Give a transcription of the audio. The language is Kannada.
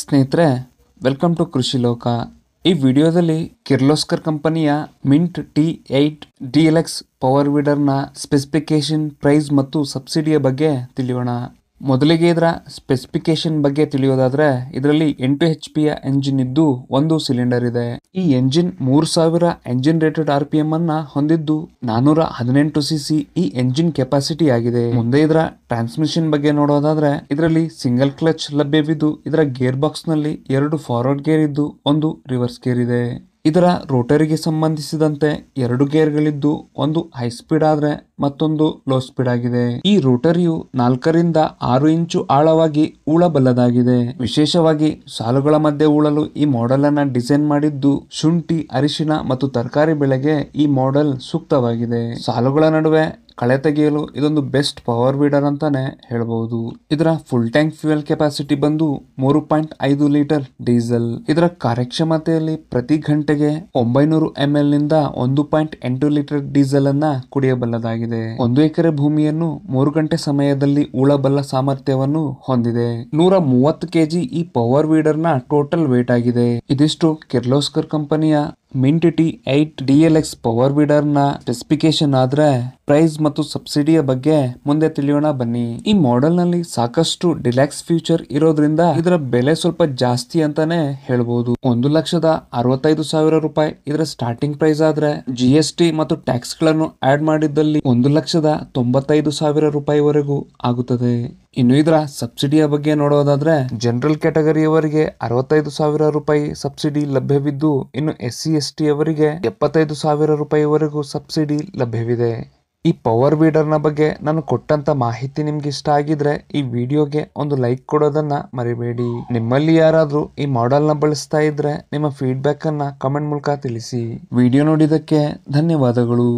ಸ್ನೇಹಿತರೆ ವೆಲ್ಕಮ್ ಟು ಕೃಷಿ ಲೋಕ ಈ ವಿಡಿಯೋದಲ್ಲಿ ಕಿರ್ಲೋಸ್ಕರ್ ಕಂಪನಿಯ mint T eight D L X power ವೀಡರ್ನ ಸ್ಪೆಸಿಫಿಕೇಶನ್ ಪ್ರೈಸ್ ಮತ್ತು ಸಬ್ಸಿಡಿಯ ಬಗ್ಗೆ ತಿಳಿಯೋಣ ಮೊದಲಿಗೆ ಇದರ ಸ್ಪೆಸಿಫಿಕೇಶನ್ ಬಗ್ಗೆ ತಿಳಿಯೋದಾದ್ರೆ ಇದರಲ್ಲಿ ಎಂಟು ಎಚ್ ಪಿಯ ಎಂಜಿನ್ ಇದ್ದು ಒಂದು ಸಿಲಿಂಡರ್ ಇದೆ ಈ ಎಂಜಿನ್ ಮೂರು ಸಾವಿರ engine rated R P M ಅನ್ನ ಹೊಂದಿದ್ದು ನಾನೂರ ಹದಿನೆಂಟು ಸಿ ಸಿ ಈ ಎಂಜಿನ್ ಕೆಪಾಸಿಟಿ ಆಗಿದೆ ಮುಂದೆ ಇದರ ಟ್ರಾನ್ಸ್ಮಿಷನ್ ಬಗ್ಗೆ ನೋಡೋದಾದ್ರೆ ಇದರಲ್ಲಿ ಸಿಂಗಲ್ ಕ್ಲಚ್ ಲಭ್ಯವಿದ್ದು ಇದರ ಗೇರ್ ಬಾಕ್ಸ್ ನಲ್ಲಿ ಎರಡು ಫಾರ್ವರ್ಡ್ ಗೇರ್ ಇದ್ದು ಒಂದು ರಿವರ್ಸ್ ಗೇರ್ ಇದೆ ಇದರ ರೋಟರಿಗೆ ಸಂಬಂಧಿಸಿದಂತೆ ಎರಡು ಗೇರ್ಗಳಿದ್ದು ಒಂದು ಹೈ ಸ್ಪೀಡ್ ಆದರೆ ಮತ್ತೊಂದು ಲೋ ಸ್ಪೀಡ್ ಆಗಿದೆ ಈ ರೋಟರಿಯು ನಾಲ್ಕರಿಂದ ಆರು ಇಂಚು ಆಳವಾಗಿ ಉಳಬಲ್ಲದಾಗಿದೆ ವಿಶೇಷವಾಗಿ ಸಾಲುಗಳ ಮಧ್ಯೆ ಉಳಲು ಈ ಮಾಡೆಲ್ ಅನ್ನ ಡಿಸೈನ್ ಮಾಡಿದ್ದು ಶುಂಠಿ ಅರಿಶಿನ ಮತ್ತು ತರಕಾರಿ ಬೆಳೆಗೆ ಈ ಮಾಡೆಲ್ ಸೂಕ್ತವಾಗಿದೆ ಸಾಲುಗಳ ನಡುವೆ ಕಳೆ ತೆಗೆಯಲು ಇದೊಂದು ಬೆಸ್ಟ್ ಪವರ್ ವೀಡರ್ ಅಂತಾನೆ ಹೇಳಬಹುದು ಇದರ ಫುಲ್ ಟ್ಯಾಂಕ್ ಫ್ಯೂಯಲ್ ಕೆಪಾಸಿಟಿ ಬಂದು ಮೂರು ಪಾಯಿಂಟ್ ಐದು ಲೀಟರ್ ಡೀಸೆಲ್ ಇದರ ಕಾರ್ಯಕ್ಷಮತೆಯಲ್ಲಿ ಪ್ರತಿ ಗಂಟೆಗೆ ಒಂಬೈನೂರು ಎಂ ಎಲ್ ನಿಂದ ಒಂದು ಪಾಯಿಂಟ್ ಎಂಟು ಲೀಟರ್ ಡೀಸೆಲ್ ಅನ್ನ ಕುಡಿಯಬಲ್ಲದಾಗಿದೆ ಒಂದು ಎಕರೆ ಭೂಮಿಯನ್ನು ಮೂರು ಗಂಟೆ ಸಮಯದಲ್ಲಿ ಉಳಬಲ್ಲ ಸಾಮರ್ಥ್ಯವನ್ನು ಹೊಂದಿದೆ ನೂರ ಮೂವತ್ತು ಕೆಜಿ ಈ ಪವರ್ ವೀಡರ್ ನ ಟೋಟಲ್ ವೇಟ್ ಆಗಿದೆ ಇದಿಷ್ಟು ಕಿರ್ಲೋಸ್ಕರ್ ಕಂಪನಿಯ ಮಿಂಟಿಟಿ T eight D L X power ನ ಸ್ಪೆಸಿಫಿಕೇಶನ್ ಆದ್ರೆ ಪ್ರೈಸ್ ಮತ್ತು ಸಬ್ಸಿಡಿಯ ಬಗ್ಗೆ ಮುಂದೆ ತಿಳಿಯೋಣ ಬನ್ನಿ ಈ ಮಾಡೆಲ್ ನಲ್ಲಿ ಸಾಕಷ್ಟು ಡಿಲ್ಯಾಕ್ಸ್ ಫ್ಯೂಚರ್ ಇರೋದ್ರಿಂದ ಇದರ ಬೆಲೆ ಸ್ವಲ್ಪ ಜಾಸ್ತಿ ಅಂತಾನೆ ಹೇಳ್ಬೋದು ಒಂದು ಲಕ್ಷದ ಅರವತ್ತೈದು ಸಾವಿರ ರೂಪಾಯಿ ಇದರ ಸ್ಟಾರ್ಟಿಂಗ್ ಪ್ರೈಸ್ ಆದ್ರೆ ಜಿ ಎಸ್ ಟಿ ಮತ್ತು ಟ್ಯಾಕ್ಸ್ ಗಳನ್ನು ಆಡ್ ಮಾಡಿದ್ದಲ್ಲಿ ಒಂದು ಲಕ್ಷದ ತೊಂಬತ್ತೈದು ಸಾವಿರ ರೂಪಾಯಿವರೆಗೂ ಆಗುತ್ತದೆ ಇನ್ನು ಇದರ ಸಬ್ಸಿಡಿಯ ಬಗ್ಗೆ ನೋಡೋದಾದ್ರೆ ಜನರಲ್ ಕ್ಯಾಟಗರಿಯವರಿಗೆ ಅರವತ್ತೈದು ಸಾವಿರ ರೂಪಾಯಿ ಸಬ್ಸಿಡಿ ಲಭ್ಯವಿದ್ದು ಇನ್ನು ಎಸ್ ಸಿ ಎಸ್ ಟಿ ಅವರಿಗೆ ಎಪ್ಪತ್ತೈದು ಸಾವಿರ ರೂಪಾಯಿವರೆಗೂ ಸಬ್ಸಿಡಿ ಲಭ್ಯವಿದೆ ಈ ಪವರ್ ನ ಬಗ್ಗೆ ನಾನು ಕೊಟ್ಟಂತ ಮಾಹಿತಿ ನಿಮ್ಗೆ ಇಷ್ಟ ಆಗಿದ್ರೆ ಈ ವಿಡಿಯೋಗೆ ಒಂದು ಲೈಕ್ ಕೊಡೋದನ್ನ ಮರಿಬೇಡಿ ನಿಮ್ಮಲ್ಲಿ ಯಾರಾದ್ರೂ ಈ ಮಾಡೆಲ್ನ ಬಳಸ್ತಾ ಇದ್ರೆ ನಿಮ್ಮ ಫೀಡ್ಬ್ಯಾಕ್ ಅನ್ನ ಕಮೆಂಟ್ ಮೂಲಕ ತಿಳಿಸಿ ವಿಡಿಯೋ ನೋಡಿದಕ್ಕೆ ಧನ್ಯವಾದಗಳು